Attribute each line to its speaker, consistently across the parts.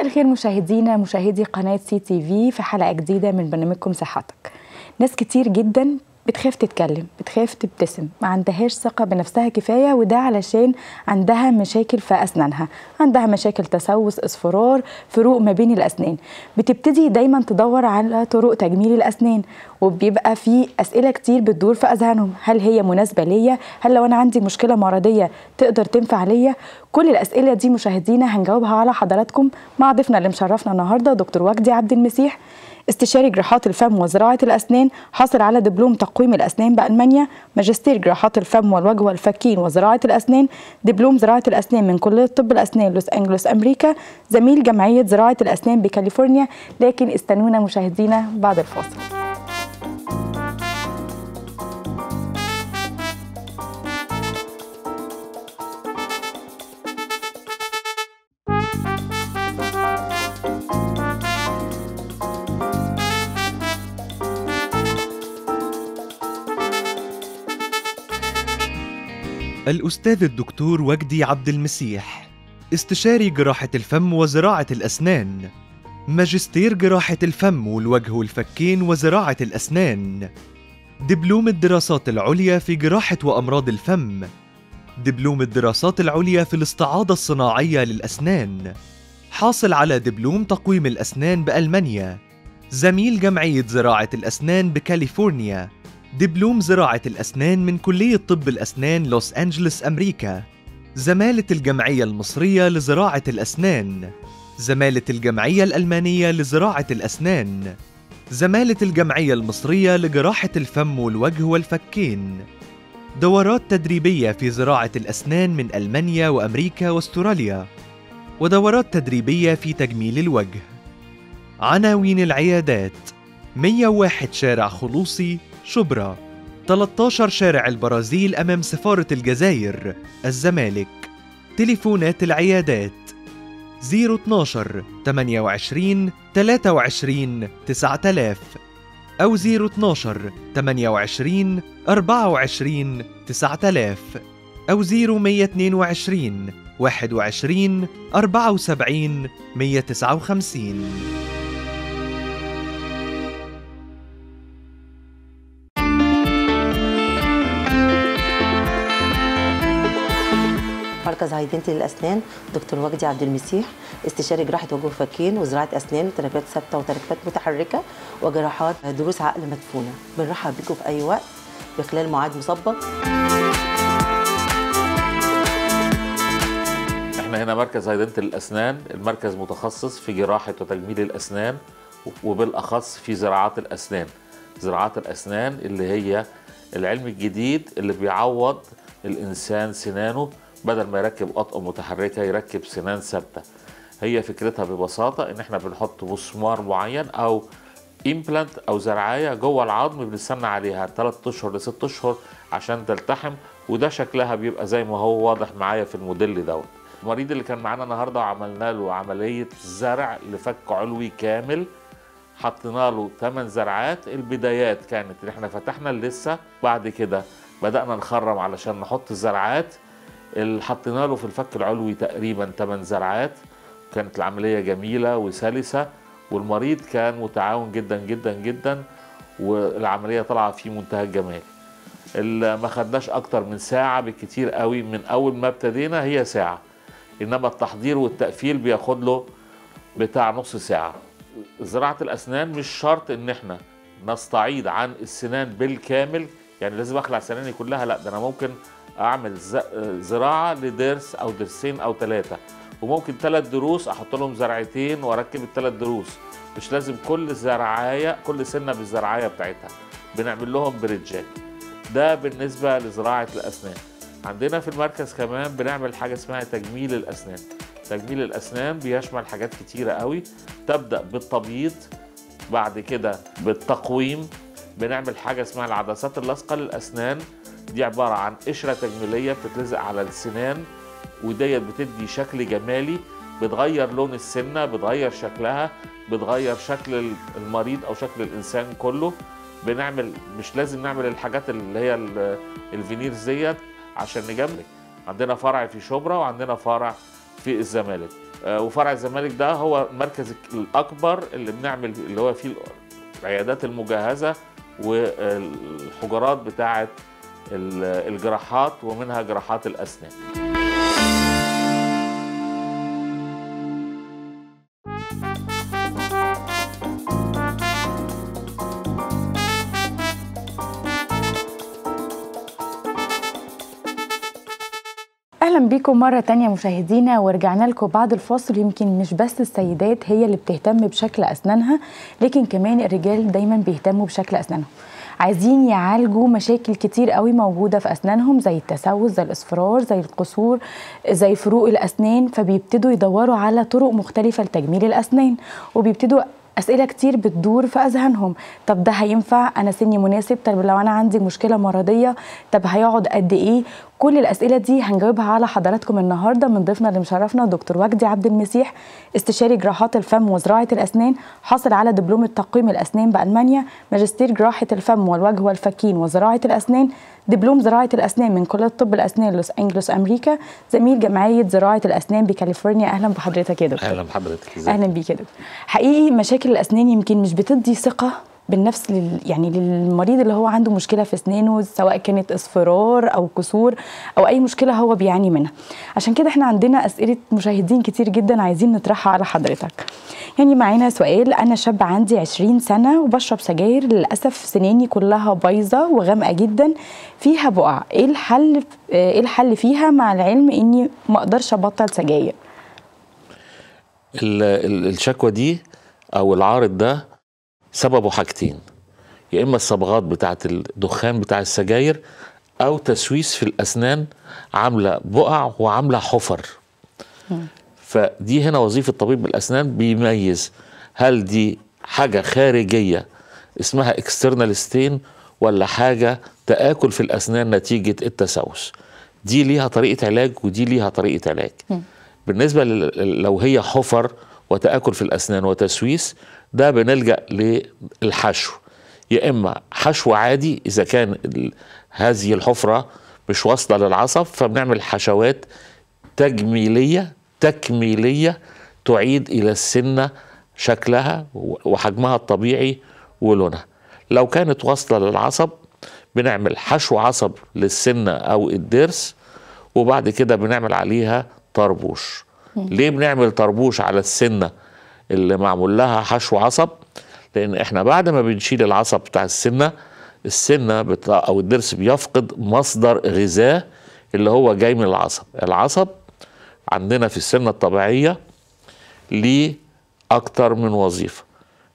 Speaker 1: مساء الخير مشاهدينا مشاهدي قناة سي تي في في حلقة جديدة من برنامجكم صحتك ناس كتير جدا بتخاف تتكلم بتخاف تبتسم ما عندهاش ثقة بنفسها كفاية وده علشان عندها مشاكل في أسنانها عندها مشاكل تسوس اصفرار فروق ما بين الأسنان بتبتدي دايما تدور على طرق تجميل الأسنان وبيبقى في أسئلة كتير بتدور في أذهانهم هل هي مناسبة ليا هل لو أنا عندي مشكلة مرضية تقدر تنفع ليا كل الأسئلة دي مشاهدينا هنجاوبها على حضراتكم مع ضيفنا اللي مشرفنا النهاردة دكتور وجدي عبد المسيح استشاري جراحات الفم وزراعة الأسنان حاصل على دبلوم تقويم الأسنان بألمانيا ماجستير جراحات الفم والوجه والفكين وزراعة الأسنان دبلوم زراعة الأسنان من كلية طب الأسنان لوس أنجلوس أمريكا زميل جمعية زراعة الأسنان بكاليفورنيا لكن استنونا مشاهدينا بعد الفاصل
Speaker 2: الأستاذ الدكتور وجدي عبد المسيح استشاري جراحة الفم وزراعة الأسنان ماجستير جراحة الفم والوجه والفكين وزراعة الأسنان دبلوم الدراسات العليا في جراحة وأمراض الفم دبلوم الدراسات العليا في الاستعاضة الصناعية للأسنان حاصل على دبلوم تقويم الأسنان بألمانيا زميل جمعية زراعة الأسنان بكاليفورنيا دبلوم زراعة الأسنان من كلية طب الأسنان لوس أنجلس أمريكا زمالة الجمعية المصرية لزراعة الأسنان زمالة الجمعية الألمانية لزراعة الأسنان زمالة الجمعية المصرية لجراحة الفم والوجه والفكين دورات تدريبية في زراعة الأسنان من ألمانيا وأمريكا وأستراليا ودورات تدريبية في تجميل الوجه عناوين العيادات 101 شارع خلوصي شبرا 13 شارع البرازيل أمام سفارة الجزائر الزمالك تليفونات العيادات 012 28 23 9000 أو 012 28 24 9000 أو 0122 21 74 159 مركز هايدنتي للاسنان دكتور وجدي عبد المسيح استشاري جراحه وجه وفكين وزراعه اسنان وتركيبات ثابته وتركيبات متحركه وجراحات دروس عقل مدفونه بنرحب بيكم في اي وقت بخلال ميعاد مسبق
Speaker 3: احنا هنا مركز هايدنتي الاسنان المركز متخصص في جراحه وتجميل الاسنان وبالاخص في زراعات الاسنان زراعات الاسنان اللي هي العلم الجديد اللي بيعوض الانسان سنانه بدل ما يركب قطقه متحركه يركب سنان ثابته هي فكرتها ببساطه ان احنا بنحط مسمار معين او امبلانت او زرعايه جوه العظم بنستنى عليها 3 اشهر ل 6 اشهر عشان تلتحم وده شكلها بيبقى زي ما هو واضح معايا في الموديل دوت المريض اللي كان معانا النهارده وعملنا له عمليه زرع لفك علوي كامل حطينا له 8 زرعات البدايات كانت ان احنا فتحنا لسه بعد كده بدانا نخرم علشان نحط الزرعات اللي حطينا له في الفك العلوي تقريبا 8 زرعات كانت العملية جميلة وسلسة والمريض كان متعاون جدا جدا جدا والعملية طالعة في منتهى الجمال اللي ما خدناش أكتر من ساعة بالكتير قوي من أول ما ابتدينا هي ساعة إنما التحضير والتقفيل بياخد له بتاع نص ساعة زراعة الأسنان مش شرط إن إحنا نستعيد عن السنان بالكامل يعني لازم اخلع سناني كلها لا ده انا ممكن اعمل زراعه لدرس او درسين او ثلاثه وممكن ثلاث دروس احط لهم زرعتين واركب الثلاث دروس مش لازم كل زرعايه كل سنه بالزرعايه بتاعتها بنعمل لهم بريدجات ده بالنسبه لزراعه الاسنان عندنا في المركز كمان بنعمل حاجه اسمها تجميل الاسنان تجميل الاسنان بيشمل حاجات كتيره قوي تبدا بالتبييض بعد كده بالتقويم بنعمل حاجه اسمها العدسات اللاصقه للاسنان دي عباره عن قشره تجميليه بتتلزق على السنان وديت بتدي شكل جمالي بتغير لون السنه بتغير شكلها بتغير شكل المريض او شكل الانسان كله بنعمل مش لازم نعمل الحاجات اللي هي الفينيرز ديت عشان نجملك عندنا فرع في شبرا وعندنا فرع في الزمالك آه، وفرع الزمالك ده هو المركز الاكبر اللي بنعمل اللي هو فيه العيادات المجهزه والحجرات بتاعت الجراحات ومنها جراحات الأسنان
Speaker 1: بكم مرة تانية مشاهدينا ورجعنا لكم بعد الفاصل يمكن مش بس السيدات هي اللي بتهتم بشكل أسنانها لكن كمان الرجال دايما بيهتموا بشكل أسنانهم عايزين يعالجوا مشاكل كتير قوي موجوده في اسنانهم زي التسوس زي الاصفرار زي القصور زي فروق الاسنان فبيبتدوا يدوروا على طرق مختلفه لتجميل الاسنان وبيبتدوا اسئله كتير بتدور في اذهانهم طب ده هينفع انا سني مناسب طب لو انا عندي مشكله مرضيه طب هيقعد قد ايه كل الاسئله دي هنجاوبها على حضراتكم النهارده من ضيفنا اللي مشرفنا دكتور وجدي عبد المسيح استشاري جراحات الفم وزراعه الاسنان حاصل على دبلوم تقويم الاسنان بالمانيا ماجستير جراحه الفم والوجه والفكين وزراعه الاسنان دبلوم زراعه الاسنان من كليه طب الاسنان لوس انجلوس امريكا زميل جمعيه زراعه الاسنان بكاليفورنيا اهلا بحضرتك يا دكتور اهلا بحضرتك اهلا بيك يا دكتور حقيقي مشاكل الاسنان يمكن مش بتدي ثقه بالنفس لل يعني للمريض اللي هو عنده مشكله في اسنانه سواء كانت اصفرار او كسور او اي مشكله هو بيعاني منها عشان كده احنا عندنا اسئله مشاهدين كتير جدا عايزين نطرحها على حضرتك يعني معانا سؤال انا شاب عندي 20 سنه وبشرب سجاير للاسف سناني كلها بايظه وغامقه جدا فيها بقع ايه الحل ايه الحل فيها مع العلم اني ما اقدرش ابطل
Speaker 3: سجاير الشكوى دي او العارض ده سببه حاجتين يا اما الصبغات بتاعه الدخان بتاع السجاير او تسويس في الاسنان عامله بقع وعامله حفر فدي هنا وظيفه طبيب الاسنان بيميز هل دي حاجه خارجيه اسمها اكسترنال ستين ولا حاجه تاكل في الاسنان نتيجه التسوس دي ليها طريقه علاج ودي ليها طريقه علاج بالنسبه لو هي حفر وتاكل في الاسنان وتسويس ده بنلجأ للحشو يا إما حشو عادي إذا كان هذه الحفرة مش واصلة للعصب فبنعمل حشوات تجميلية تكميلية تعيد إلى السنة شكلها وحجمها الطبيعي ولونها لو كانت واصلة للعصب بنعمل حشو عصب للسنة أو الضرس وبعد كده بنعمل عليها طربوش ليه بنعمل طربوش على السنة اللي معمول لها حشو عصب لان احنا بعد ما بنشيل العصب بتاع السمنه السمنه او الضرس بيفقد مصدر غذاء اللي هو جاي من العصب العصب عندنا في السمنه الطبيعيه ليه اكتر من وظيفه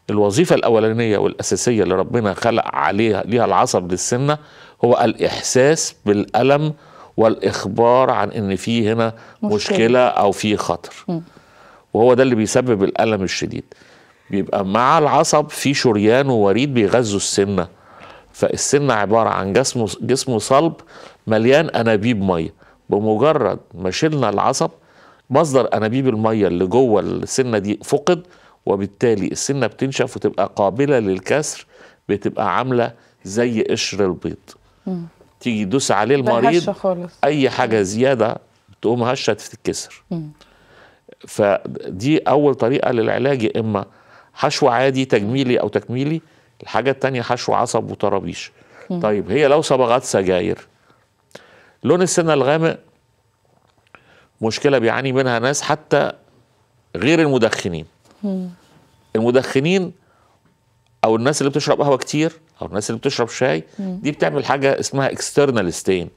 Speaker 3: الوظيفه الاولانيه والاساسيه اللي ربنا خلق عليها ليها العصب للسمنه هو الاحساس بالالم والاخبار عن ان في هنا مشكله, مشكلة او في خطر م. وهو ده اللي بيسبب الألم الشديد بيبقى مع العصب في شريان ووريد بيغذوا السنة فالسنة عبارة عن جسم جسم صلب مليان أنابيب مية بمجرد ما شلنا العصب مصدر أنابيب المية اللي جوه السنة دي فقد وبالتالي السنة بتنشف وتبقى قابلة للكسر بتبقى عاملة زي قشر البيض تيجي تدوس عليه المريض أي حاجة زيادة تقوم هشة تتكسر فدي اول طريقه للعلاج يا اما حشو عادي تجميلي او تكميلي الحاجه الثانيه حشو عصب وطرابيش طيب هي لو صبغات سجاير لون السنه الغامق مشكله بيعاني منها ناس حتى غير المدخنين المدخنين او الناس اللي بتشرب قهوه كتير او الناس اللي بتشرب شاي دي بتعمل حاجه اسمها اكسترنال ستين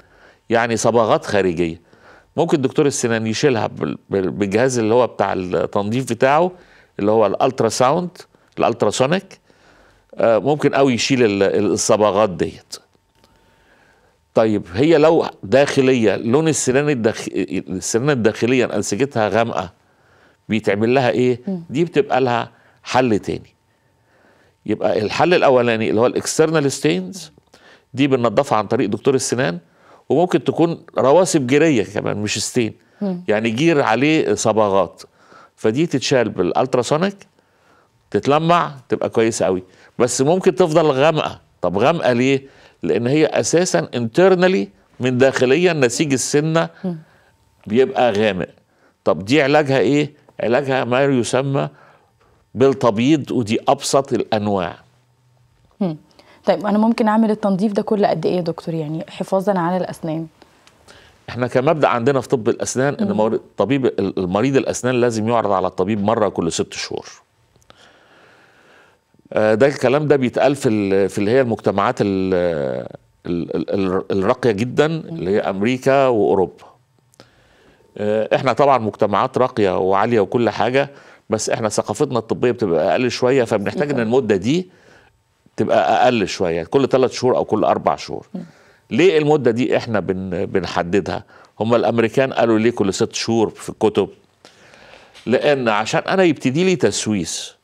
Speaker 3: يعني صبغات خارجيه ممكن دكتور السنان يشيلها بالجهاز اللي هو بتاع التنظيف بتاعه اللي هو الالترا ساوند الالترا سونيك آه، ممكن قوي يشيل الصبغات ديت طيب هي لو داخليه لون السنان الداخ... السنان الداخليه انسجتها غامقه بيتعمل لها ايه دي بتبقى لها حل تاني يبقى الحل الاولاني اللي هو الاكسترنال ستينز دي بننضفها عن طريق دكتور السنان وممكن تكون رواسب جيريه كمان مش ستين يعني جير عليه صباغات فدي تتشال بالالتراسونيك تتلمع تبقى كويسه قوي بس ممكن تفضل غامقه طب غامقه ليه لان هي اساسا انترنالي من داخليا نسيج السنه بيبقى غامق طب دي علاجها ايه علاجها ما يسمى بالتبييض ودي ابسط الانواع
Speaker 1: طيب انا ممكن اعمل التنظيف ده كل قد ايه يا دكتور يعني حفاظا على الاسنان
Speaker 3: احنا كمبدا عندنا في طب الاسنان ان طبيب المريض الاسنان لازم يعرض على الطبيب مره كل ست شهور آه، ده الكلام ده بيتقال في في اللي هي المجتمعات الراقيه جدا اللي هي امريكا واوروبا آه، احنا طبعا مجتمعات راقيه وعاليه وكل حاجه بس احنا ثقافتنا الطبيه بتبقى اقل شويه فبنحتاج ان المده دي تبقى اقل شويه يعني كل ثلاث شهور او كل اربع شهور ليه المده دي احنا بن بنحددها هم الامريكان قالوا ليه كل ست شهور في الكتب لان عشان انا يبتدي لي تسويس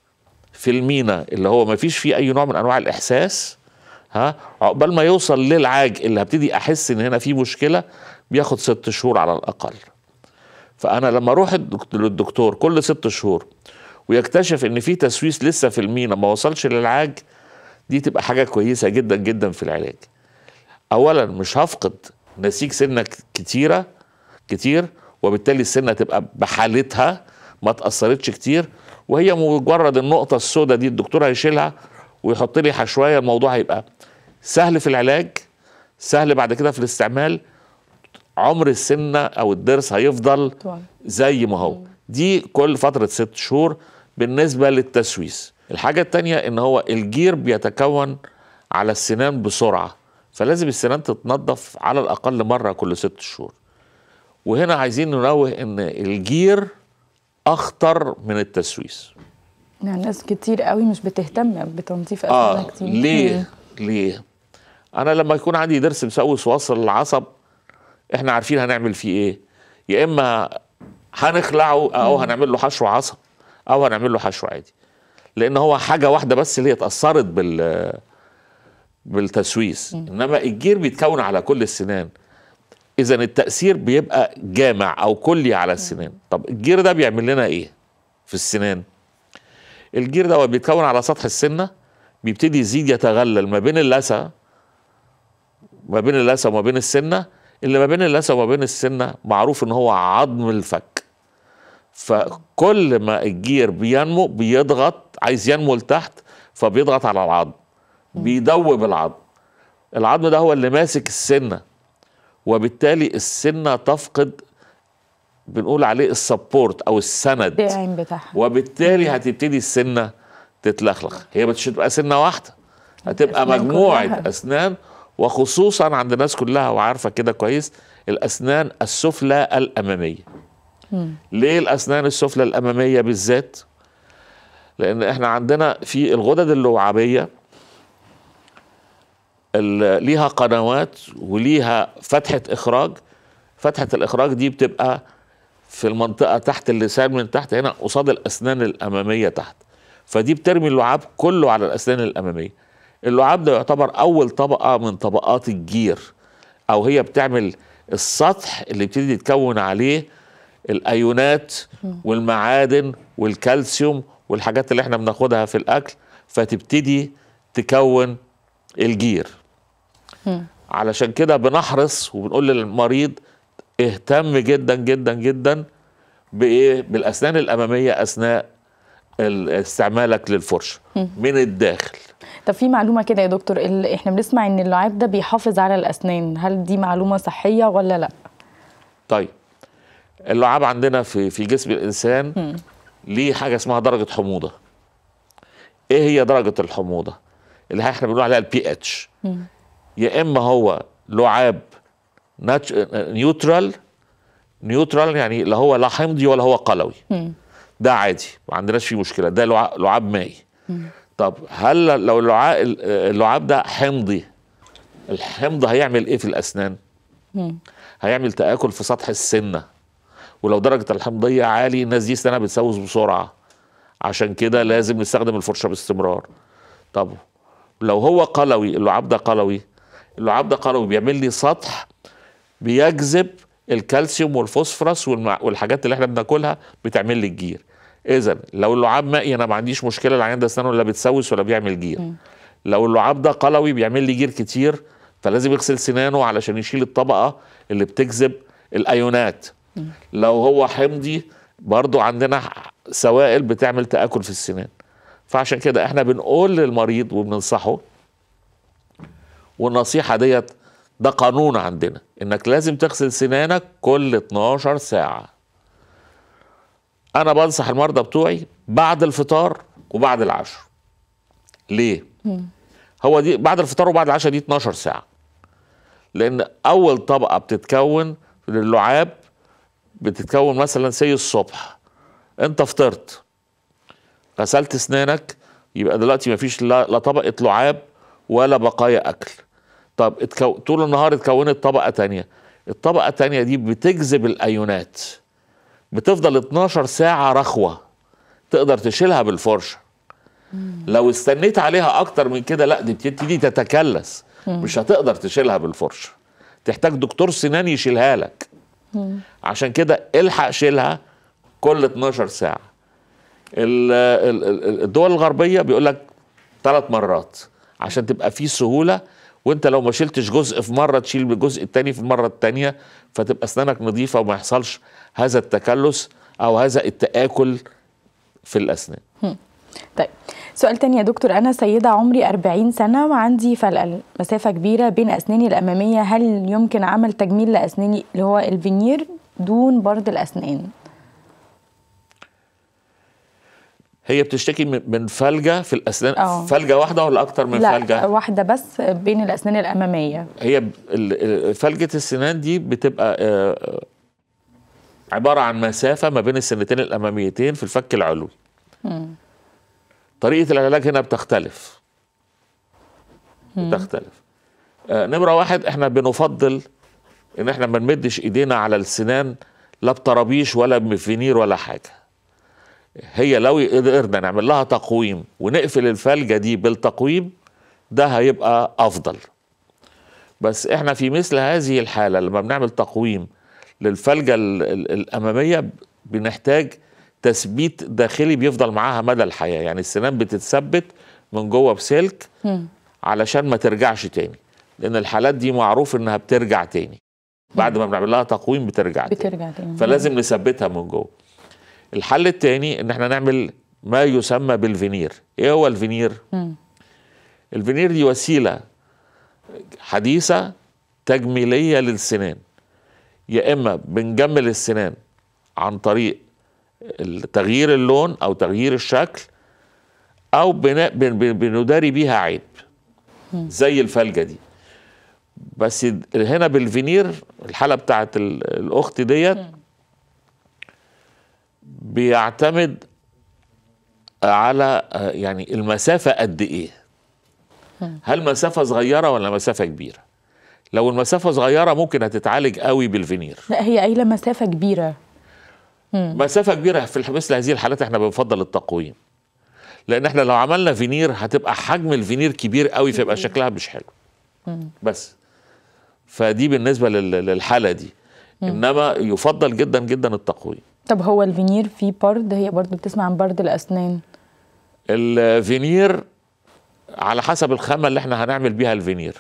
Speaker 3: في المينا اللي هو ما فيش فيه اي نوع من انواع الاحساس ها عقبال ما يوصل للعاج اللي هبتدي احس ان هنا في مشكله بياخد ست شهور على الاقل فانا لما اروح للدكتور كل ست شهور ويكتشف ان في تسويس لسه في المينا ما وصلش للعاج دي تبقى حاجة كويسة جدا جدا في العلاج أولا مش هفقد نسيج سنة كتيرة كتير وبالتالي السنة تبقى بحالتها ما تأثرتش كتير وهي مجرد النقطة السوداء دي الدكتور هيشيلها ويحط لي حشوية الموضوع هيبقى سهل في العلاج سهل بعد كده في الاستعمال عمر السنة أو الضرس هيفضل زي ما هو دي كل فترة ست شهور بالنسبة للتسويس الحاجة التانية ان هو الجير بيتكون على السنان بسرعة فلازم السنان تتنظف على الاقل مرة كل ست شهور وهنا عايزين ننوه ان الجير اخطر من التسويس
Speaker 1: يعني ناس كتير قوي مش بتهتم بتنظيف اسنانها آه كتير ليه
Speaker 3: ليه انا لما يكون عندي ضرس مسوس واصل العصب احنا عارفين هنعمل فيه ايه يا اما هنخلعه او هنعمل له حشو عصب او هنعمل له حشو عادي لان هو حاجه واحده بس اللي هي اتاثرت بال بالتسويس انما الجير بيتكون على كل السنان اذا التاثير بيبقى جامع او كلي على السنان طب الجير ده بيعمل لنا ايه في السنان الجير ده بيتكون على سطح السنه بيبتدي يزيد يتغلل ما بين اللثه ما بين اللثه وما بين السنه اللي ما بين اللثه وما بين السنه معروف ان هو عظم الفك فكل ما الجير بينمو بيضغط عايز ينمو لتحت فبيضغط على العظم بيدوب العظم العظم ده هو اللي ماسك السنه وبالتالي السنه تفقد بنقول عليه السبورت او السند الداعم بتاعها وبالتالي هتبتدي السنه تتلخلخ هي مش هتبقى سنه واحده هتبقى مجموعه كلها. اسنان وخصوصا عند الناس كلها وعارفه كده كويس الاسنان السفلى الاماميه ليه الاسنان السفلى الاماميه بالذات لان احنا عندنا في الغدد اللعابيه ليها قنوات وليها فتحه اخراج فتحه الاخراج دي بتبقى في المنطقه تحت اللسان من تحت هنا قصاد الاسنان الاماميه تحت فدي بترمي اللعاب كله على الاسنان الاماميه اللعاب ده يعتبر اول طبقه من طبقات الجير او هي بتعمل السطح اللي بتبتدي تتكون عليه الايونات والمعادن والكالسيوم والحاجات اللي احنا بناخدها في الاكل فتبتدي تكون الجير علشان كده بنحرص وبنقول للمريض اهتم جدا جدا جدا بايه بالاسنان الاماميه اثناء استعمالك للفرشه من الداخل
Speaker 1: طب في معلومه كده يا دكتور احنا بنسمع ان اللعاب ده بيحافظ على الاسنان هل دي معلومه صحيه ولا لا
Speaker 3: طيب اللعاب عندنا في في جسم الانسان م. ليه حاجه اسمها درجه حموضه ايه هي درجه الحموضه اللي احنا بنقول عليها البي اتش يا اما هو لعاب نيوترال نيوترال يعني لا هو لا حمضي ولا هو قلوي ده عادي ما عندناش فيه مشكله ده لعاب مائي طب هل لو اللعاب اللعاب ده حمضي الحمض هيعمل ايه في الاسنان؟ هيعمل تاكل في سطح السنه ولو درجة الحمضية عالي الناس دي سنة بتسوس بسرعة عشان كده لازم نستخدم الفرشة باستمرار طب لو هو قلوي اللعاب ده قلوي اللعاب ده قلوي بيعمل لي سطح بيجذب الكالسيوم والفوسفرس والحاجات اللي احنا بناكلها بتعمل لي الجير اذا لو اللعاب مائي انا ما عنديش مشكله العيان ده اسنانه لا بتسوس ولا بيعمل جير م. لو اللعاب ده قلوي بيعمل لي جير كتير فلازم يغسل سنانه علشان يشيل الطبقه اللي بتجذب الايونات لو هو حمضي برضو عندنا سوائل بتعمل تآكل في السنان فعشان كده احنا بنقول للمريض وبننصحه والنصيحة ديت ده قانون عندنا انك لازم تغسل سنانك كل 12 ساعة انا بنصح المرضى بتوعي بعد الفطار وبعد العشاء ليه؟ هو دي بعد الفطار وبعد العشاء دي 12 ساعة لان اول طبقة بتتكون للعاب بتتكون مثلا سي الصبح انت فطرت غسلت اسنانك يبقى دلوقتي مفيش لا, لا طبقه لعاب ولا بقايا اكل طب اتكو... طول النهار اتكونت طبقه تانية الطبقه التانية دي بتجذب الايونات بتفضل 12 ساعه رخوه تقدر تشيلها بالفرشه لو استنيت عليها اكتر من كده لا دي بتبتدي تتكلس مش هتقدر تشيلها بالفرشه تحتاج دكتور سنان يشيلها لك عشان كده الحق شيلها كل 12 ساعه الدول الغربيه بيقول لك ثلاث مرات عشان تبقى في سهوله وانت لو ما شلتش جزء في مره تشيل الجزء الثاني في المره الثانيه فتبقى اسنانك نظيفه وما يحصلش هذا التكلس او هذا التاكل في الاسنان.
Speaker 1: طيب سؤال تاني يا دكتور أنا سيدة عمري 40 سنة وعندي فلقل مسافة كبيرة بين أسناني الأمامية هل يمكن عمل تجميل لأسناني اللي هو الفينير دون برد الأسنان؟
Speaker 3: هي بتشتكي من فلجة في الأسنان أوه. فلجة واحدة ولا أكتر من لا فلجة؟ لا
Speaker 1: واحدة بس بين الأسنان الأمامية
Speaker 3: هي فلجة السنان دي بتبقى آه، عبارة عن مسافة ما بين السنتين الأماميتين في الفك العلوي طريقه العلاج هنا بتختلف بتختلف آه نمره واحد احنا بنفضل ان احنا ما نمدش ايدينا على السنان لا بطرابيش ولا بفينير ولا حاجه هي لو قدرنا نعمل لها تقويم ونقفل الفلجه دي بالتقويم ده هيبقى افضل بس احنا في مثل هذه الحاله لما بنعمل تقويم للفلجه الاماميه بنحتاج تثبيت داخلي بيفضل معاها مدى الحياه يعني السنان بتتثبت من جوه بسلك علشان ما ترجعش تاني لان الحالات دي معروف انها بترجع تاني بعد ما بنعمل لها تقويم بترجع تاني.
Speaker 4: بترجع تاني فلازم
Speaker 3: نثبتها من جوه الحل التاني ان احنا نعمل ما يسمى بالفينير ايه هو الفينير الفينير دي وسيله حديثه تجميليه للسنان يا اما بنجمل السنان عن طريق تغيير اللون او تغيير الشكل او بنداري بيها عيب زي الفلجه دي بس هنا بالفينير الحاله بتاعت الاخت ديت بيعتمد على يعني المسافه قد ايه هل مسافه صغيره ولا مسافه كبيره لو المسافه صغيره ممكن هتتعالج قوي بالفينير
Speaker 1: لا هي قايله مسافه كبيره
Speaker 3: مسافه كبيره في مثل هذه الحالات احنا بنفضل التقويم لان احنا لو عملنا فينير هتبقى حجم الفينير كبير قوي فيبقى شكلها مش حلو بس فدي بالنسبه للحاله دي انما يفضل جدا جدا التقويم
Speaker 1: طب هو الفينير فيه برد هي برضه بتسمع عن برد الاسنان
Speaker 3: الفينير على حسب الخامه اللي احنا هنعمل بيها الفينير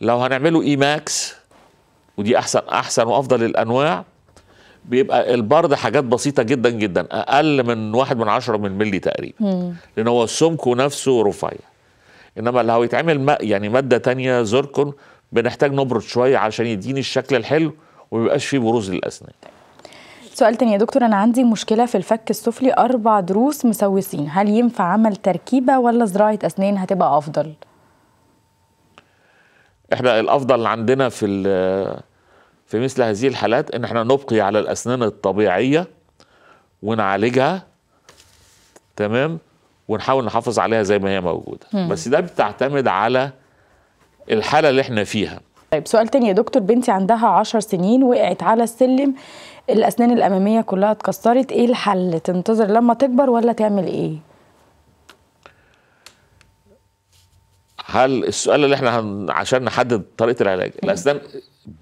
Speaker 3: لو هنعمله اي ماكس ودي احسن احسن وافضل الانواع بيبقى البرد حاجات بسيطه جدا جدا اقل من واحد من عشرة من ملي تقريبا لان هو السمك نفسه رفيع انما لو يتعمل ماء يعني ماده تانية زركن بنحتاج نبرد شويه عشان يديني الشكل الحلو وما يبقاش فيه بروز للاسنان
Speaker 1: سؤال تاني يا دكتور انا عندي مشكله في الفك السفلي اربع ضروس مسوسين هل ينفع عمل تركيبه ولا زراعه اسنان هتبقى افضل
Speaker 3: احنا الافضل عندنا في في مثل هذه الحالات ان احنا نبقي على الاسنان الطبيعيه ونعالجها تمام ونحاول نحافظ عليها زي ما هي موجوده مم. بس ده بتعتمد على الحاله اللي احنا فيها
Speaker 1: طيب سؤال تاني يا دكتور بنتي عندها عشر سنين وقعت على السلم الاسنان الاماميه كلها اتكسرت ايه الحل تنتظر لما تكبر ولا تعمل ايه
Speaker 3: هل السؤال اللي احنا هن... عشان نحدد طريقه العلاج الاسنان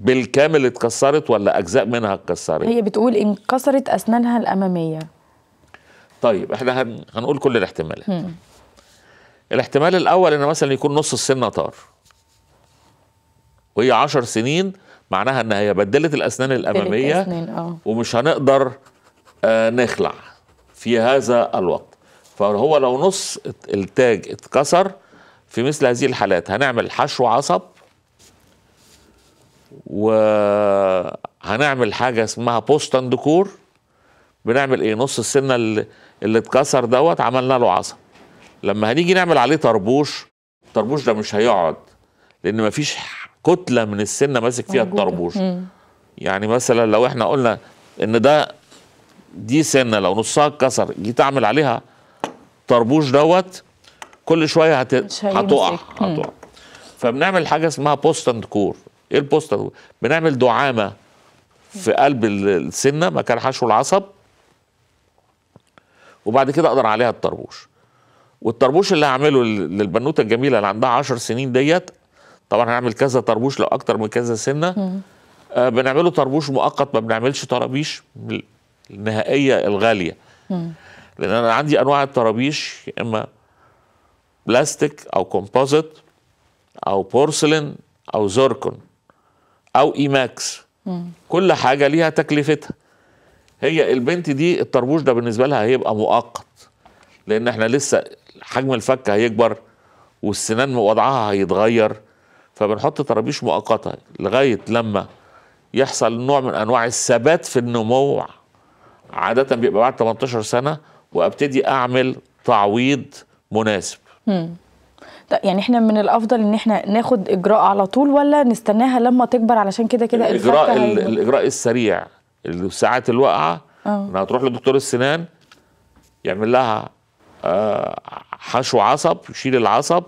Speaker 3: بالكامل اتكسرت ولا اجزاء منها اتكسرت هي
Speaker 1: بتقول انكسرت اسنانها الاماميه
Speaker 3: طيب احنا هن... هنقول كل الاحتمالات الاحتمال الاول ان مثلا يكون نص السن طار وهي 10 سنين معناها ان هي بدلت الاسنان الاماميه الأسنان. آه. ومش هنقدر آه نخلع في هذا الوقت فهو لو نص التاج اتكسر في مثل هذه الحالات هنعمل حشو عصب وهنعمل حاجه اسمها بوست اندكور بنعمل ايه نص السنه اللي, اللي اتكسر دوت عملنا له عصب لما هنيجي نعمل عليه طربوش الطربوش ده مش هيقعد لان مفيش كتله من السنه ماسك فيها الطربوش يعني مثلا لو احنا قلنا ان ده دي سنه لو نصها اتكسر جيت اعمل عليها طربوش دوت كل شويه هت... هتقع هتقع فبنعمل حاجه اسمها بوست اند كور ايه البوست بنعمل دعامه في قلب السنه مكان حشو العصب وبعد كده اقدر عليها الطربوش والطربوش اللي هعمله للبنوته الجميله اللي عندها 10 سنين ديت طبعا هنعمل كذا طربوش لو اكتر من كذا سنه آه بنعمله طربوش مؤقت ما بنعملش طرابيش النهائيه الغاليه لان انا عندي انواع الطرابيش يا اما بلاستيك او كومبوزيت او بورسلين او زوركون او ايماكس كل حاجه ليها تكلفتها هي البنت دي الطربوش ده بالنسبه لها هيبقى مؤقت لان احنا لسه حجم الفك هيكبر والسنان وضعها هيتغير فبنحط طرابيش مؤقته لغايه لما يحصل نوع من انواع الثبات في النمو عاده بيبقى بعد 18 سنه وابتدي اعمل تعويض مناسب
Speaker 1: لا طيب، يعني احنا من الافضل ان احنا ناخد اجراء على طول ولا نستناها لما تكبر علشان كده كده الاجراء
Speaker 3: الاجراء السريع الساعات الواقعه انها آه. تروح لدكتور السنان يعمل لها آه، حشو عصب يشيل العصب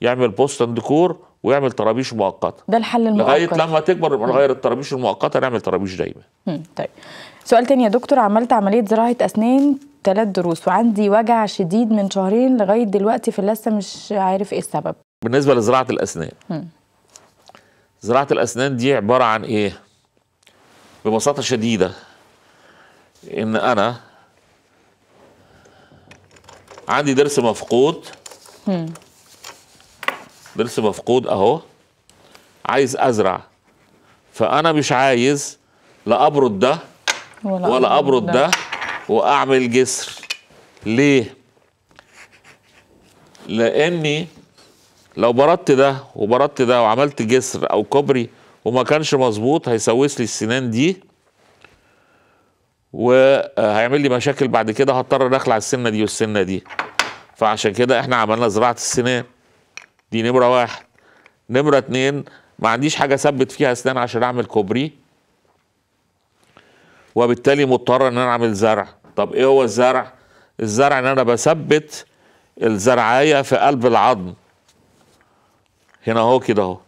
Speaker 3: يعمل بوست ديكور ويعمل طرابيش مؤقته
Speaker 1: ده الحل المؤقت لغايه لما
Speaker 3: تكبر نغير الطرابيش المؤقته نعمل طرابيش دايما
Speaker 1: طيب سؤال تاني يا دكتور عملت عمليه زراعه اسنان ثلاث دروس وعندي وجع شديد من شهرين لغايه دلوقتي في لسه مش عارف ايه السبب
Speaker 3: بالنسبه لزراعه الاسنان زراعه الاسنان دي عباره عن ايه ببساطه شديده ان انا عندي ضرس مفقود ضرس مفقود اهو عايز ازرع فانا مش عايز لا ابرد ده
Speaker 1: ولا, ولا ابرد ده, ده
Speaker 3: واعمل جسر ليه لاني لو بردت ده وبردت ده وعملت جسر او كوبري وما كانش مظبوط هيسوس لي السنان دي وهيعمل لي مشاكل بعد كده هضطر اخلع السنه دي والسنه دي فعشان كده احنا عملنا زراعه السنان دي نمره واحد نمره اتنين ما عنديش حاجه اثبت فيها اسنان عشان اعمل كوبري وبالتالي مضطر ان انا اعمل زرع طب ايه هو الزرع الزرع ان انا بثبت الزرعايه في قلب العظم هنا اهو كده اهو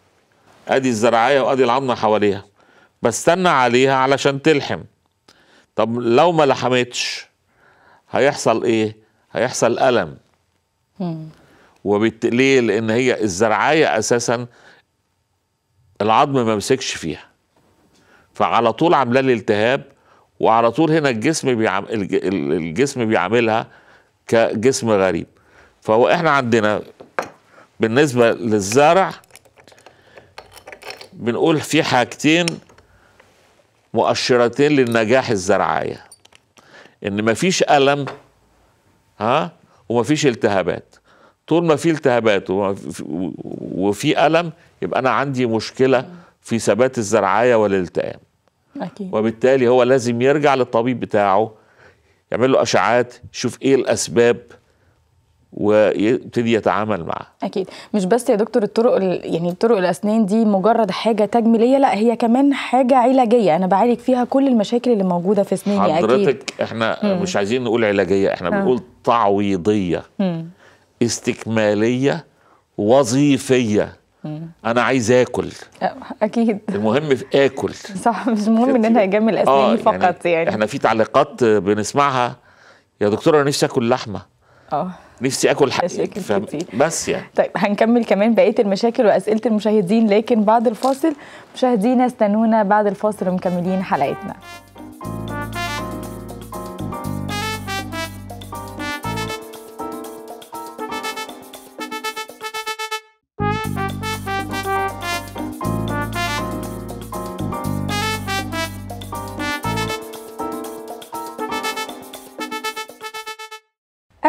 Speaker 3: ادي الزرعايه وادي العظمه حواليها بستنى عليها علشان تلحم طب لو ما لحمتش هيحصل ايه هيحصل الم وبالتقليل لان هي الزرعايه اساسا العظم ما مسكش فيها فعلى طول عامله لي التهاب وعلى طول هنا الجسم بيعم... الجسم بيعاملها كجسم غريب فهو احنا عندنا بالنسبة للزرع بنقول في حاجتين مؤشرتين للنجاح الزرعية ان مفيش ألم ها ومفيش التهابات طول ما في التهابات وفي ألم يبقى أنا عندي مشكلة في ثبات الزرعية والالتئام أكيد. وبالتالي هو لازم يرجع للطبيب بتاعه يعمل له اشعاعات يشوف ايه الاسباب ويبتدي يتعامل معه
Speaker 1: اكيد مش بس يا دكتور الطرق يعني طرق الاسنان دي مجرد حاجه تجميليه لا هي كمان حاجه علاجيه انا بعالج فيها كل المشاكل اللي موجوده في اسناني اكيد حضرتك
Speaker 3: احنا مم. مش عايزين نقول علاجيه احنا آه. بنقول تعويضيه مم. استكماليه وظيفيه انا عايز اكل
Speaker 1: أه، اكيد
Speaker 3: المهم في اكل
Speaker 1: صح مش مهم ان انا اجمل اسناني آه يعني فقط يعني, يعني احنا
Speaker 3: في تعليقات بنسمعها يا دكتوره انا نفسي اكل لحمه اه نفسي اكل حقيقي ف... بس يعني
Speaker 1: طيب هنكمل كمان بقيه المشاكل واسئله المشاهدين لكن بعد الفاصل مشاهدينا استنونا بعد الفاصل ومكملين حلقتنا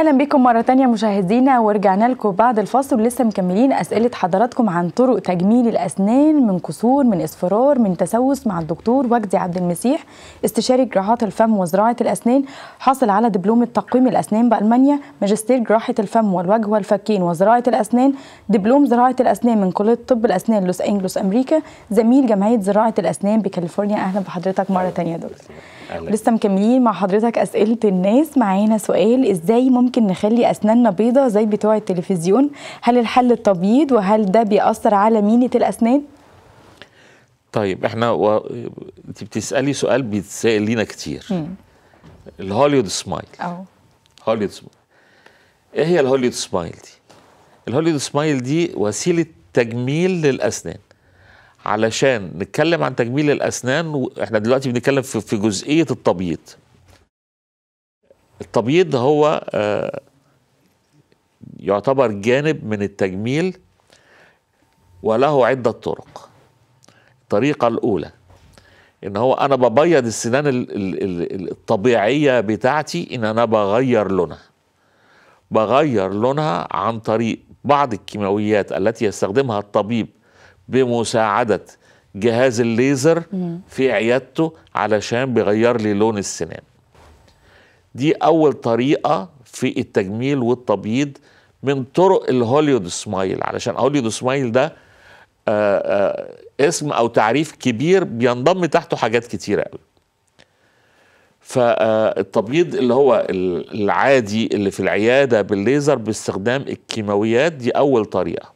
Speaker 1: اهلا بكم مره تانية مشاهدينا ورجعنا لكم بعد الفاصل ولسه مكملين اسئله حضراتكم عن طرق تجميل الاسنان من كسور من اصفرار من تسوس مع الدكتور وجدي عبد المسيح استشاري جراحات الفم وزراعه الاسنان حاصل على دبلوم تقويم الاسنان بالمانيا ماجستير جراحه الفم والوجه والفكين وزراعه الاسنان دبلوم زراعه الاسنان من كليه طب الاسنان لوس انجلوس امريكا زميل جمعيه زراعه الاسنان بكاليفورنيا اهلا بحضرتك مره تانية دكتور لسه مكملين مع حضرتك اسئله الناس معانا سؤال ازاي ممكن نخلي اسناننا بيضه زي بتوع التلفزيون هل الحل التبييض وهل ده بيأثر على مينه الاسنان
Speaker 3: طيب احنا و... انت بتسالي سؤال بيتسال لينا كتير الهوليود سمايل اه هوليود سمايل ايه هي الهوليود سمايل دي الهوليود سمايل دي وسيله تجميل للاسنان علشان نتكلم عن تجميل الاسنان واحنا دلوقتي بنتكلم في, في جزئيه التبييض التبييض هو آه، يعتبر جانب من التجميل وله عده طرق الطريقه الاولى ان هو انا ببيض السنان الطبيعيه بتاعتي ان انا بغير لونها بغير لونها عن طريق بعض الكيماويات التي يستخدمها الطبيب بمساعده جهاز الليزر في عيادته علشان بيغير لي لون السنان دي اول طريقه في التجميل والتبييض من طرق الهوليود سمايل علشان هوليود سمايل ده آآ آه، آآ آه، اسم او تعريف كبير بينضم تحته حاجات كتيره قوي فالتبييض اللي هو العادي اللي في العياده بالليزر باستخدام الكيماويات دي اول طريقه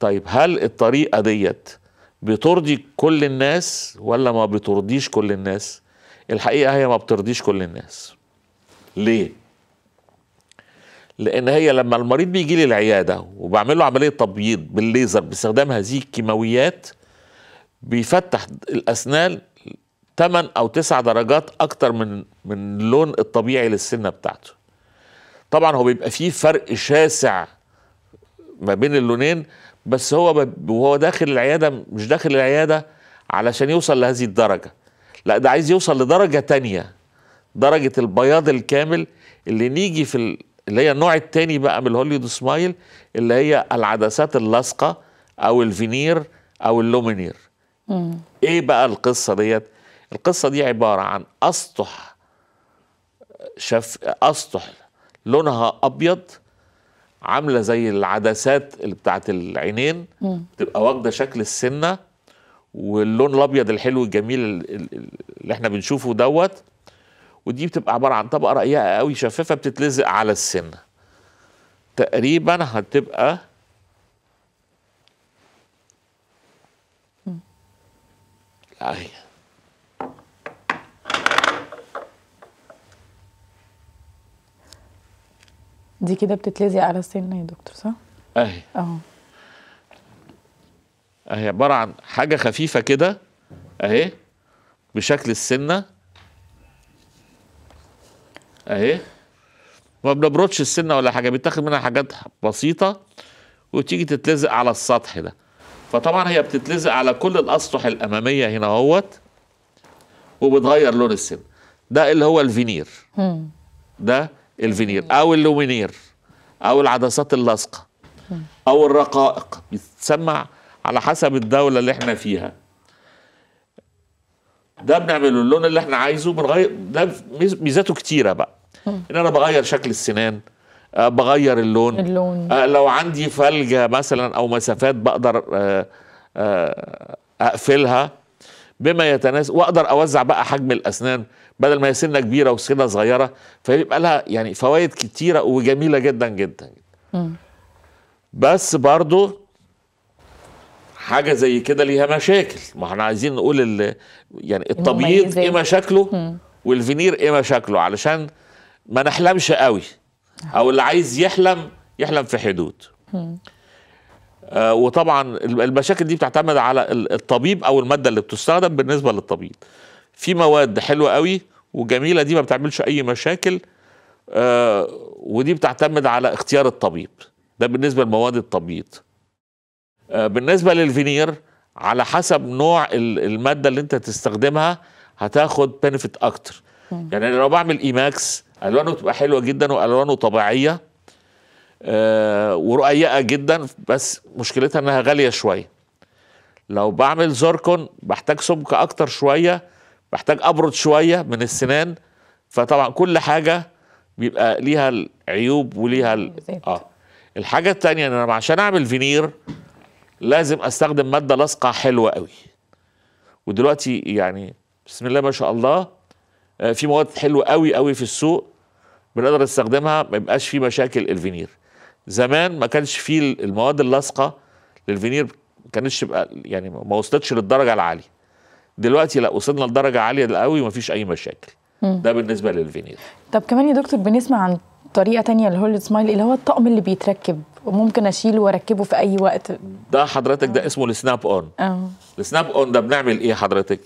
Speaker 3: طيب هل الطريقة ديت بترضي كل الناس ولا ما بترضيش كل الناس الحقيقة هي ما بترضيش كل الناس ليه لان هي لما المريض بيجي لي العياده وبعمل له عمليه تبييض بالليزر باستخدام هذه الكيماويات بيفتح الاسنان 8 او 9 درجات اكتر من من اللون الطبيعي للسنه بتاعته طبعا هو بيبقى فيه فرق شاسع ما بين اللونين بس هو وهو داخل العياده مش داخل العياده علشان يوصل لهذه الدرجه لا ده عايز يوصل لدرجه تانية درجه البياض الكامل اللي نيجي في ال... اللي هي النوع التاني بقى من الهوليود سمايل اللي هي العدسات اللاصقه او الفينير او اللومينير مم. ايه بقى القصه ديت القصه دي عباره عن اسطح شف اسطح لونها ابيض عامله زي العدسات اللي بتاعت العينين مم. بتبقى واخده شكل السنه واللون الابيض الحلو الجميل اللي احنا بنشوفه دوت ودي بتبقى عباره عن طبقه رقيقه قوي شفافه بتتلزق على السنه تقريبا هتبقى مم. لا
Speaker 1: دي كده بتتلزق على السن يا دكتور صح؟ اهي اهو
Speaker 3: اهي عباره عن حاجه خفيفه كده اهي بشكل السنه اهي ما بنبردش السنه ولا حاجه بيتاخد منها حاجات بسيطه وتيجي تتلزق على السطح ده فطبعا هي بتتلزق على كل الاسطح الاماميه هنا اهوت وبتغير لون السن ده اللي هو الفينير ده الفينير او اللومينير او العدسات اللاصقه او الرقائق بتسمع على حسب الدوله اللي احنا فيها ده بنعمله اللون اللي احنا عايزه بنغير ده ميزاته كتيره بقى ان انا بغير شكل السنان آه، بغير اللون, اللون. آه، لو عندي فلجه مثلا او مسافات بقدر آه، اقفلها بما يتناسب واقدر اوزع بقى حجم الاسنان بدل ما هي سنه كبيره وسنه صغيره فيبقى لها يعني فوائد كتيره وجميله جدا جدا, بس برضو حاجه زي كده ليها مشاكل ما احنا عايزين نقول يعني التبييض ايه مشاكله والفينير ايه مشاكله علشان ما نحلمش قوي او اللي عايز يحلم يحلم في حدود آه وطبعا المشاكل دي بتعتمد على الطبيب او الماده اللي بتستخدم بالنسبه للطبيب في مواد حلوه قوي وجميله دي ما بتعملش اي مشاكل آه، ودي بتعتمد على اختيار الطبيب ده بالنسبه لمواد التبييض آه، بالنسبه للفينير على حسب نوع الماده اللي انت تستخدمها هتاخد بنفيت اكتر يعني لو بعمل ايماكس الوانه بتبقى حلوه جدا والوانه طبيعيه آه، ورقيقه جدا بس مشكلتها انها غاليه شويه لو بعمل زركون بحتاج سمك اكتر شويه محتاج ابرد شويه من السنان فطبعا كل حاجه بيبقى ليها العيوب وليها ال... اه الحاجه الثانيه ان انا عشان اعمل فينير لازم استخدم ماده لاصقه حلوه قوي ودلوقتي يعني بسم الله ما شاء الله آه، في مواد حلوه قوي قوي في السوق بنقدر نستخدمها ما يبقاش في مشاكل الفينير زمان ما كانش فيه المواد اللاصقه للفينير ما كانتش يعني ما وصلتش للدرجه العاليه دلوقتي لا وصلنا لدرجه عاليه قوي ومفيش اي مشاكل مم. ده بالنسبه للفينير
Speaker 1: طب كمان يا دكتور بنسمع عن طريقه تانية الهولد سمايل اللي هو الطقم اللي بيتركب وممكن اشيله واركبه في اي وقت
Speaker 3: ده حضرتك ده آه. اسمه السناب اون اه السناب اون ده بنعمل ايه حضرتك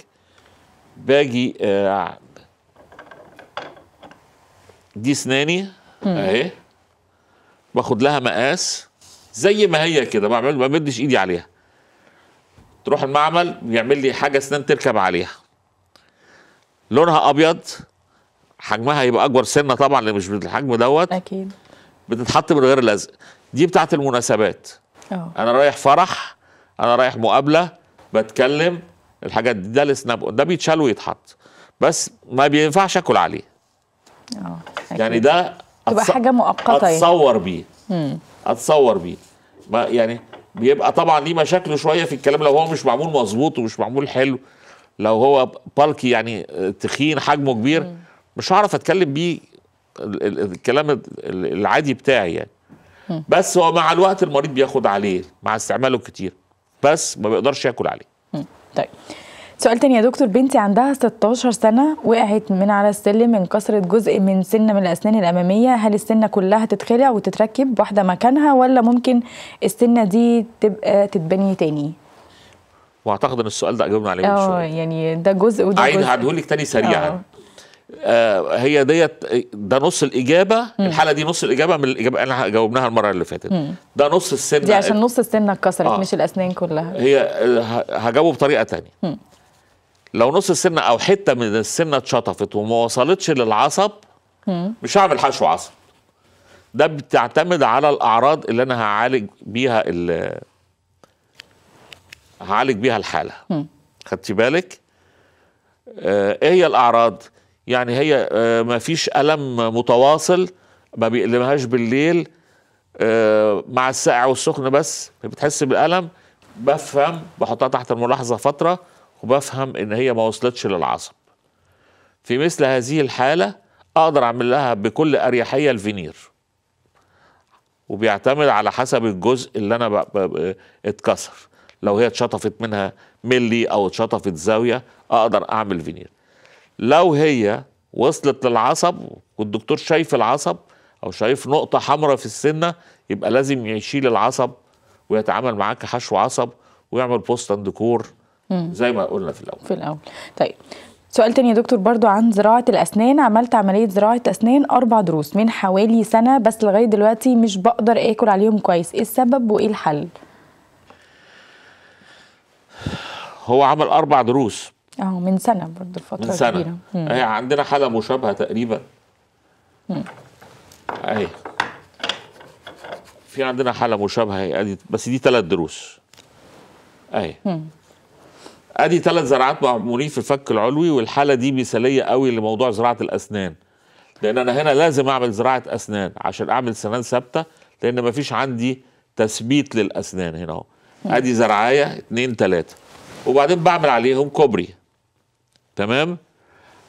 Speaker 3: باجي آه دي اسناني اهي باخد لها مقاس زي ما هي كده ما بديش ايدي عليها تروح المعمل يعمل لي حاجه اسنان تركب عليها لونها ابيض حجمها هيبقى اكبر سنه طبعا اللي مش بالحجم دوت اكيد بتتحط من غير لزق دي بتاعه المناسبات أوه. انا رايح فرح انا رايح مقابله بتكلم الحاجات دي ده السناب ده بيتشال ويتحط بس ما بينفعش اكل عليه اه يعني ده تبقى أتص... حاجه
Speaker 1: مؤقته يعني. اتصور
Speaker 3: بيه اتصور بيه ما يعني بيبقى طبعا ليه مشاكله شويه في الكلام لو هو مش معمول مظبوط ومش معمول حلو لو هو بالكي يعني تخين حجمه كبير مش هعرف اتكلم بيه الكلام العادي بتاعي يعني بس هو مع الوقت المريض بياخد عليه مع استعماله كتير بس ما بيقدرش ياكل عليه
Speaker 1: طيب سؤال تاني يا دكتور بنتي عندها 16 سنة وقعت من على السلم انكسرت جزء من سنة من الأسنان الأمامية هل السنة كلها تتخلع وتتركب واحدة مكانها ولا ممكن السنة دي تبقى تتبني تاني؟
Speaker 3: واعتقد ان السؤال ده اجاوبنا عليه من آه، شويه
Speaker 1: يعني ده جزء وده عايز هقوله لك تاني سريعا آه.
Speaker 3: آه هي ديت ده نص الاجابه مم. الحاله دي نص الاجابه من الاجابه اللي جاوبناها المره اللي فاتت مم. ده نص السنه دي عشان
Speaker 1: نص السنه اتكسرت آه. مش الاسنان كلها
Speaker 3: هي آه، هجاوب بطريقه ثانيه لو نص السنة او حته من السنة اتشطفت وما وصلتش للعصب مش هعمل حشو عصب ده بتعتمد على الاعراض اللي انا هعالج بيها هعالج بيها الحاله خدتي بالك آه ايه هي الاعراض يعني هي آه ما فيش الم متواصل ما بيقلمهاش بالليل آه مع الساقع والسخن بس بتحس بالالم بفهم بحطها تحت الملاحظه فتره وبفهم ان هي ما وصلتش للعصب في مثل هذه الحالة اقدر اعمل لها بكل اريحية الفينير وبيعتمد على حسب الجزء اللي انا اتكسر لو هي اتشطفت منها ملي او اتشطفت زاوية اقدر اعمل فينير لو هي وصلت للعصب والدكتور شايف العصب او شايف نقطة حمراء في السنة يبقى لازم يشيل العصب ويتعامل معاه كحشو عصب ويعمل بوست اند كور زي ما قلنا في الاول
Speaker 1: في الاول طيب سؤال تاني يا دكتور برضو عن زراعة الأسنان عملت عملية زراعة أسنان أربع دروس من حوالي سنة بس لغاية دلوقتي مش بقدر آكل عليهم كويس إيه السبب وإيه الحل؟
Speaker 3: هو عمل أربع دروس
Speaker 1: اه من سنة برضو فترة من سنة. هي
Speaker 3: عندنا حالة مشابهة تقريبا أهي في عندنا حالة مشابهة هي بس دي ثلاث دروس أهي ادي ثلاث زراعات معمولين في الفك العلوي والحاله دي مثاليه قوي لموضوع زراعه الاسنان لان انا هنا لازم اعمل زراعه اسنان عشان اعمل سنان ثابته لان ما فيش عندي تثبيت للاسنان هنا اهو ادي زرعايه اثنين ثلاثه وبعدين بعمل عليهم كوبري تمام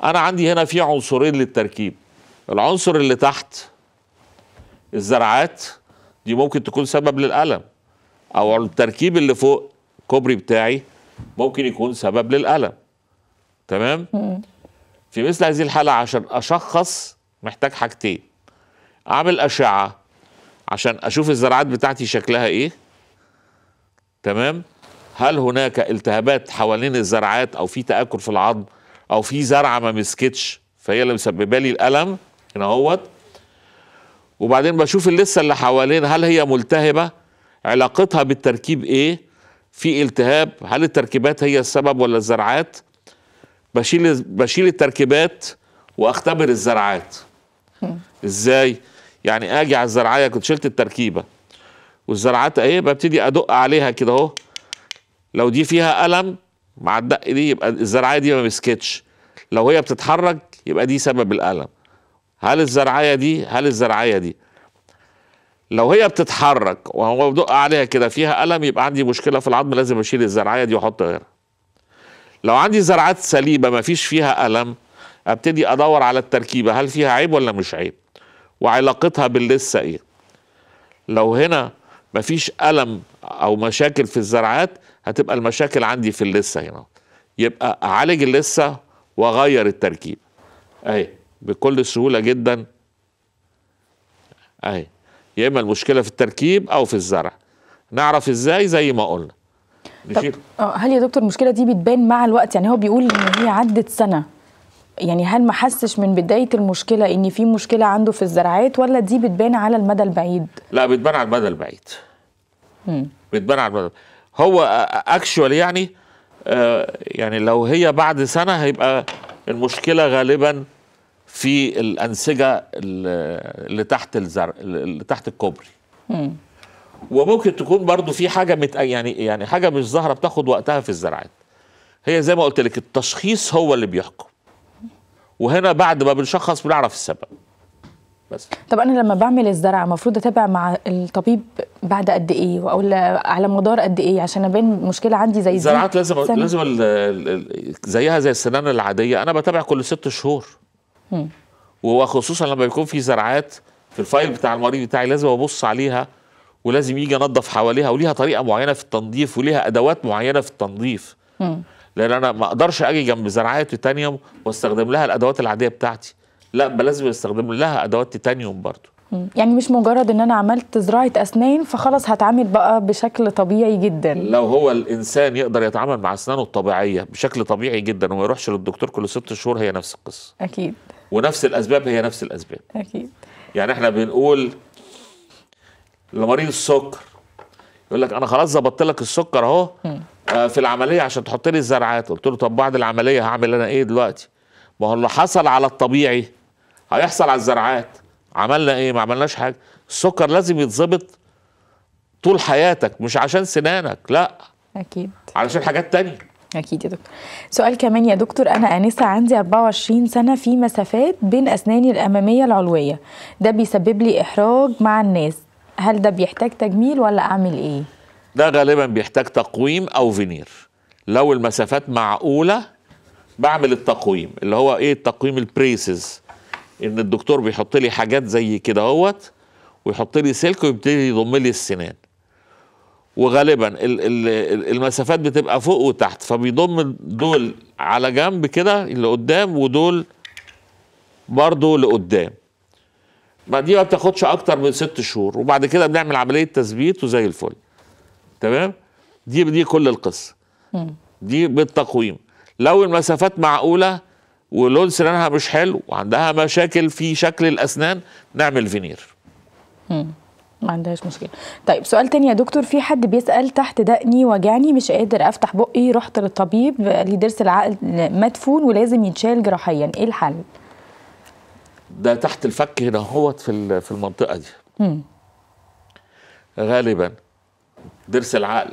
Speaker 3: انا عندي هنا في عنصرين للتركيب العنصر اللي تحت الزرعات دي ممكن تكون سبب للالم او التركيب اللي فوق الكوبري بتاعي ممكن يكون سبب للألم تمام في مثل هذه الحالة عشان أشخص محتاج حاجتين أعمل أشعة عشان أشوف الزرعات بتاعتي شكلها إيه تمام هل هناك التهابات حوالين الزرعات أو في تآكل في العظم أو في زرعة ما مسكتش فهي اللي مسببة لي الألم هنا اهوت وبعدين بشوف اللثة اللي حوالين هل هي ملتهبة علاقتها بالتركيب إيه في التهاب هل التركيبات هي السبب ولا الزرعات بشيل بشيل التركيبات واختبر الزرعات ازاي يعني اجي على الزرعايه كنت شلت التركيبه والزرعات اهي ببتدي ادق عليها كده اهو لو دي فيها الم مع الدق دي يبقى الزرعايه دي ما مسكتش لو هي بتتحرك يبقى دي سبب الالم هل الزرعايه دي هل الزرعايه دي لو هي بتتحرك وهو بدق عليها كده فيها ألم يبقى عندي مشكلة في العظم لازم أشيل الزرعية دي وأحط غيرها لو عندي زرعات سليبة ما فيش فيها ألم أبتدي أدور على التركيبة هل فيها عيب ولا مش عيب وعلاقتها باللسه إيه لو هنا ما فيش ألم أو مشاكل في الزرعات هتبقى المشاكل عندي في اللسه هنا يبقى أعالج اللسه وأغير التركيب أهي بكل سهولة جدا أهي يا اما المشكله في التركيب او في الزرع نعرف ازاي زي ما قلنا طب
Speaker 1: آه، هل يا دكتور المشكله دي بتبان مع الوقت يعني هو بيقول ان هي عدت سنه يعني هل ما حسش من بدايه المشكله ان في مشكله عنده في الزراعات ولا دي بتبان على المدى البعيد
Speaker 3: لا بتبان على المدى البعيد امم بتبان على المدى هو اكشوال آه، آه، يعني آه يعني لو هي بعد سنه هيبقى المشكله غالبا في الانسجه اللي تحت الزرع اللي تحت الكوبري وممكن تكون برضو في حاجه مت... يعني يعني حاجه مش ظاهره بتاخد وقتها في الزراعات هي زي ما قلت لك التشخيص هو اللي بيحكم وهنا بعد ما بنشخص بنعرف السبب
Speaker 1: بس طب انا لما بعمل الزرع المفروض اتابع مع الطبيب بعد قد ايه او على مدار قد ايه عشان ابين المشكله عندي زي الزراعات لازم سنة. لازم
Speaker 3: زيها زي السنان العاديه انا بتابع كل ست شهور وخصوصا لما بيكون في زرعات في الفايل بتاع المريض بتاعي لازم ابص عليها ولازم يجي انضف حواليها وليها طريقه معينه في التنظيف وليها ادوات معينه في التنظيف لان انا ما اقدرش اجي جنب زرعات تيتانيوم واستخدم لها الادوات العاديه بتاعتي لا بلازم لازم استخدم لها ادوات تيتانيوم برضو
Speaker 1: يعني مش مجرد ان انا عملت زراعه اسنان فخلاص هتعامل بقى بشكل طبيعي جدا لو
Speaker 3: هو الانسان يقدر يتعامل مع اسنانه الطبيعيه بشكل طبيعي جدا وما يروحش للدكتور كل ست شهور هي نفس القصه اكيد ونفس الاسباب هي نفس الاسباب اكيد يعني احنا بنقول لمريض السكر يقول لك انا خلاص ظبطت لك السكر اهو آه، في العمليه عشان تحط لي الزرعات قلت له طب بعد العمليه هعمل انا ايه دلوقتي ما هو اللي حصل على الطبيعي هيحصل على الزرعات عملنا ايه ما عملناش حاجه السكر لازم يتظبط طول حياتك مش عشان سنانك لا اكيد علشان حاجات تانية
Speaker 1: اكيد يا دكتور سؤال كمان يا دكتور انا انسه عندي 24 سنه في مسافات بين اسناني الاماميه العلويه ده بيسبب لي احراج مع الناس هل ده بيحتاج تجميل ولا اعمل ايه
Speaker 3: ده غالبا بيحتاج تقويم او فينير لو المسافات معقوله بعمل التقويم اللي هو ايه التقويم البريسز ان الدكتور بيحط لي حاجات زي كده اهوت ويحط لي سلك ويبتدي يضم لي السنان وغالبا المسافات بتبقى فوق وتحت فبيضم دول على جنب كده اللي قدام ودول برضه لقدام ما دي ما بتاخدش اكتر من ست شهور وبعد كده بنعمل عمليه تثبيت وزي الفل تمام دي دي كل القصه دي بالتقويم لو المسافات معقوله ولون سنانها مش حلو وعندها مشاكل في شكل الاسنان نعمل فينير
Speaker 1: ما عندهاش مشكله طيب سؤال تاني يا دكتور في حد بيسال تحت دقني وجعني مش قادر افتح بقي رحت للطبيب لي ضرس العقل مدفون ولازم يتشال جراحيا ايه الحل
Speaker 3: ده تحت الفك هنا هوت في في المنطقه دي مم. غالبا ضرس العقل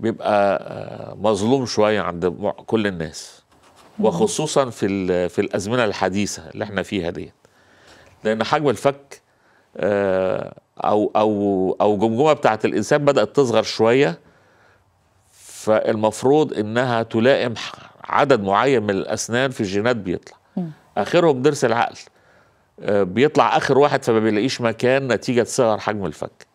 Speaker 3: بيبقى آه، مظلوم شويه عند كل الناس وخصوصا في في الازمنه الحديثه اللي احنا فيها ديت لان حجم الفك آه، او او او جمجمه بتاعه الانسان بدات تصغر شويه فالمفروض انها تلائم عدد معين من الاسنان في الجينات بيطلع اخرهم ضرس العقل آه، بيطلع اخر واحد فما بيلاقيش مكان نتيجه صغر حجم الفك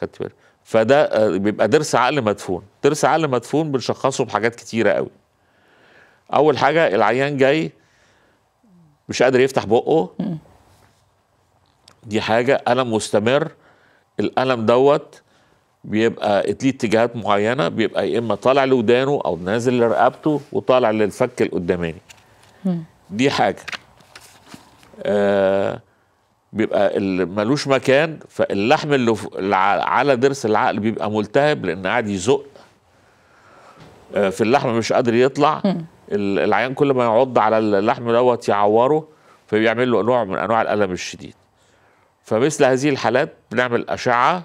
Speaker 3: خدت بالك فده آه، بيبقى ضرس عقل مدفون ضرس عقل مدفون بنشخصه بحاجات كتيره قوي اول حاجه العيان جاي مش قادر يفتح بقه دي حاجه الم مستمر الالم دوت بيبقى ليه اتجاهات معينه بيبقى يا اما طالع لودانه او نازل لرقبته وطالع للفك القداماني دي حاجه آه بيبقى ملوش مكان فاللحم اللي على ضرس العقل بيبقى ملتهب لان قاعد يزق آه في اللحم مش قادر يطلع العيان كل ما يعض على اللحم دوت يعوره فبيعمل له نوع من انواع الالم الشديد فمثل هذه الحالات بنعمل أشعة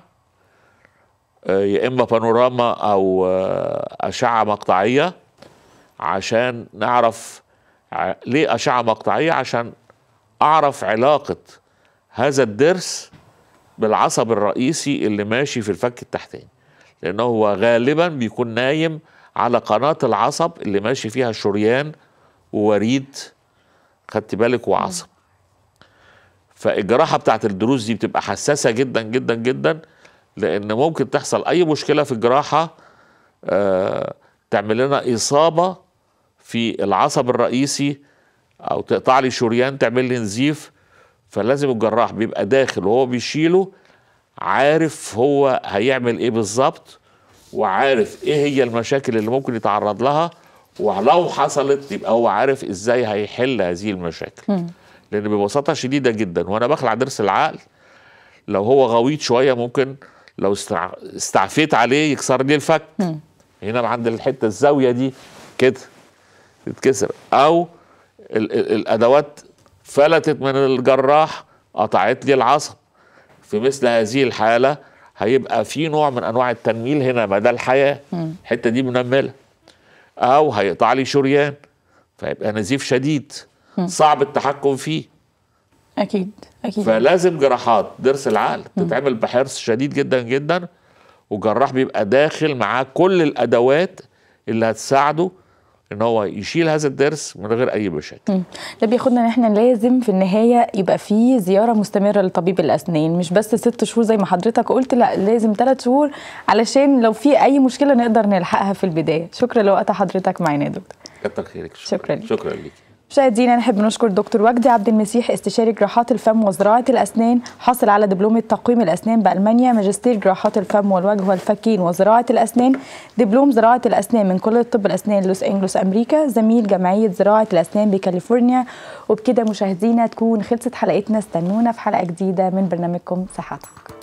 Speaker 3: آه، يا إما بانوراما أو آه، أشعة مقطعية عشان نعرف ليه أشعة مقطعية عشان أعرف علاقة هذا الضرس بالعصب الرئيسي اللي ماشي في الفك التحتاني لأنه هو غالبا بيكون نايم على قناة العصب اللي ماشي فيها الشريان ووريد خدت بالك وعصب فالجراحه بتاعت الضروس دي بتبقى حساسه جدا جدا جدا لان ممكن تحصل اي مشكله في الجراحه آه تعمل لنا اصابه في العصب الرئيسي او تقطع لي شريان تعمل لي نزيف فلازم الجراح بيبقى داخل وهو بيشيله عارف هو هيعمل ايه بالظبط وعارف ايه هي المشاكل اللي ممكن يتعرض لها ولو حصلت يبقى هو عارف ازاي هيحل هذه المشاكل لان ببساطه شديده جدا وانا بخلع ضرس العقل لو هو غويط شويه ممكن لو استعفيت عليه يكسر لي الفك هنا عند الحته الزاويه دي كده تتكسر او ال... ال... الادوات فلتت من الجراح قطعت لي العصب في مثل هذه الحاله هيبقى في نوع من انواع التنميل هنا مدى الحياه الحته دي منمله او هيقطع لي شريان فيبقى نزيف شديد صعب التحكم فيه
Speaker 4: اكيد اكيد
Speaker 3: فلازم جراحات ضرس العقل تتعمل بحرص شديد جدا جدا وجراح بيبقى داخل معاه كل الادوات اللي هتساعده ان هو يشيل هذا الدرس من غير اي مشاكل
Speaker 1: ده بياخدنا ان احنا لازم في النهايه يبقى في زياره مستمره لطبيب الاسنان مش بس ست شهور زي ما حضرتك قلت لا لازم ثلاث شهور علشان لو في اي مشكله نقدر نلحقها في البدايه شكرا لوقت حضرتك معانا يا دكتور
Speaker 3: كتر خيرك شكرا شكرا ليك, شكرا ليك.
Speaker 1: مشاهدينا نحب نشكر الدكتور وجدي عبد المسيح استشاري جراحات الفم وزراعه الاسنان حاصل على دبلومه تقويم الاسنان بالمانيا ماجستير جراحات الفم والوجه والفكين وزراعه الاسنان دبلوم زراعه الاسنان من كليه طب الاسنان لوس انجلوس امريكا زميل جمعيه زراعه الاسنان بكاليفورنيا وبكده مشاهدينا تكون خلصت حلقتنا استنونا في حلقه جديده من برنامجكم صحتك